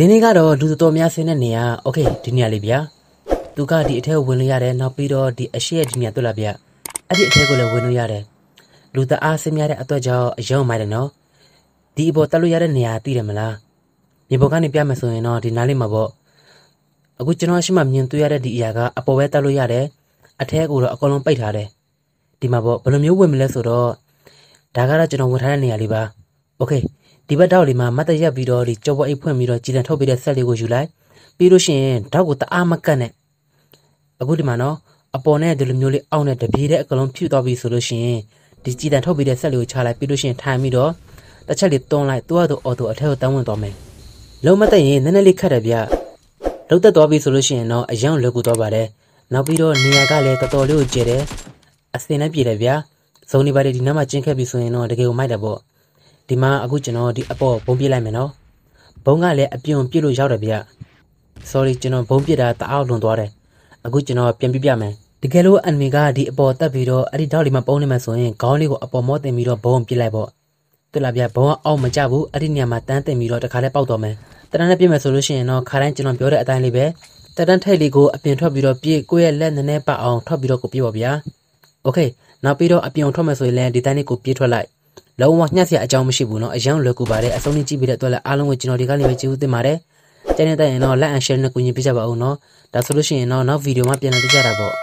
ဒီနေ့ကတော့လူတော်များဆင်းတဲ့နေရာโอเคဒီနေရာလေးဗျာသူကဒီအထက်ဝင်လို့ရတယ်နောက်ပြီးတော့ဒီအရှိရဲ့ဒီနေရာတွေ့လာဗျာအဲ့ဒီအထက်ကိုလည်းဝင်လို့ရတယ်လူတအားဆင်းများတဲ့အတွက်ကြောင့်အယုံမိုက်တယ်နော်ဒီအပေါ်တက်လို့ရတဲ့နေရာသိတယ်မလားမြေပေါ်ကနေပြမယ်ဆိုရင်တော့ဒီနားလေးမှာပေါ့အခုကျွန်တော်ရှိမှမြင်တွေ့ရတဲ့ဒီအရာကအပေါ်ပဲတက်လို့ရတယ်အထက်ကိုတော့အကုန်လုံးပိတ်ထားတယ်ဒီမှာပေါ့ဘယ်လိုမျိုးဝင်မလဲဆိုတော့ဒါကတော့ကျွန်တော်ဝင်ထားတဲ့နေရာလေးပါโอเคဒီဘက်တောက်လေးမှာမတ်တရက်ပြီးတော့ဒီကြောပေါ်အိတ်ဖွင့်ပြီးတော့ကြည်တံထုတ်ပေးတဲ့ဆက်လေးကိုယူလိုက်ပြီးလို့ရှိရင်တောက်ကိုတအားမကတ်နဲ့အခုဒီမှာနော်အပေါ်နဲ့ဒီလိုမျိုးလေးအောက်နဲ့တပြေးတဲ့အကလုံးဖြူသွားပြီဆိုလို့ရှိရင်ဒီကြည်တံထုတ်ပေးတဲ့ဆက်လေးကိုချလိုက်ပြီးလို့ရှိရင်ထိုင်ပြီးတော့တစ်ချက်လေးတွန်းလိုက်သူ့အတူအော်တူအထက်ကိုတန်းဝင်သွားမယ်လုံးမသိရင်နည်းနည်းလေးခက်တယ်ဗျလုံးသက်သွားပြီဆိုလို့ရှိရင်တော့အယောင်လွယ်ကူသွားပါတယ်နောက်ပြီးတော့နေရာကလည်းတော်တော်လေးကိုကျယ်တယ်အစင်နဲ့ပြည်တယ်ဗျဇုံတွေပါတယ်ဒီနားမှာကျင်းခက်ပြီဆိုရင်တော့တကယ်ကိုမိုက်တယ်ပေါ့ဒီမှာအခုကျွန်တော်ဒီအပေါ်ဘုံပြစ်လိုက်မယ်နော်ဘုံကလည်းအပြွန်ပြစ်လို့ရောက်တယ်ဗျ sorry ကျွန်တော်ဘုံပြစ်တာတအားလွန်သွားတယ်အခုကျွန်တော်ပြန်ပြပြမယ်တကယ်လို့ enemy ကဒီအပေါ်တက်ပြီးတော့အဲ့ဒီတောက်လေးမှာပုံနေမှဆိုရင်ခေါင်းလေးကိုအပေါ်မောတင်ပြီးတော့ဘုံပြစ်လိုက်ပေါ့တွေ့လားဗျဘုံကအောက်မကြဘူးအဲ့ဒီနေရာမှာတန်းတင်ပြီးတော့တခါလဲပေါက်သွားမယ်တန်းနဲ့ပြစ်မယ်ဆိုလို့ရှိရင်တော့ခါတိုင်းကျွန်တော်ပြောတဲ့အတိုင်းလေးပဲတတန်းထိုက်လေးကိုအပြင်ထွက်ပြီးတော့ပြည့်ကိုယ့်ရဲ့လက်နည်းနည်းပတ်အောင်ထွက်ပြီးတော့ကိုပြည့်ပါဗျာ။ Okay နောက်ပြီးတော့အပြင်ထွက်မယ်ဆိုရင်လည်းဒီတိုင်းလေးကိုပြည့်ထွက်လိုက်လုံးဝညှက်စရာအကြောင်းမရှိဘူးနော်အရန်လွယ်ကူပါတယ်အဆုံးထိကြည့်ပြီးတဲ့အတွက်လည်းအားလုံးကိုကျွန်တော်ဒီကနေ့ပဲကျေးဇူးတင်ပါတယ်ကျန်တဲ့တိုင်ရင်တော့ like and share နဲ့ကူညီပေးကြပါဦးနော်ဒါဆိုလို့ရှိရင်တော့နောက်ဗီဒီယိုမှာပြန်လည်တွေ့ကြတာပေါ့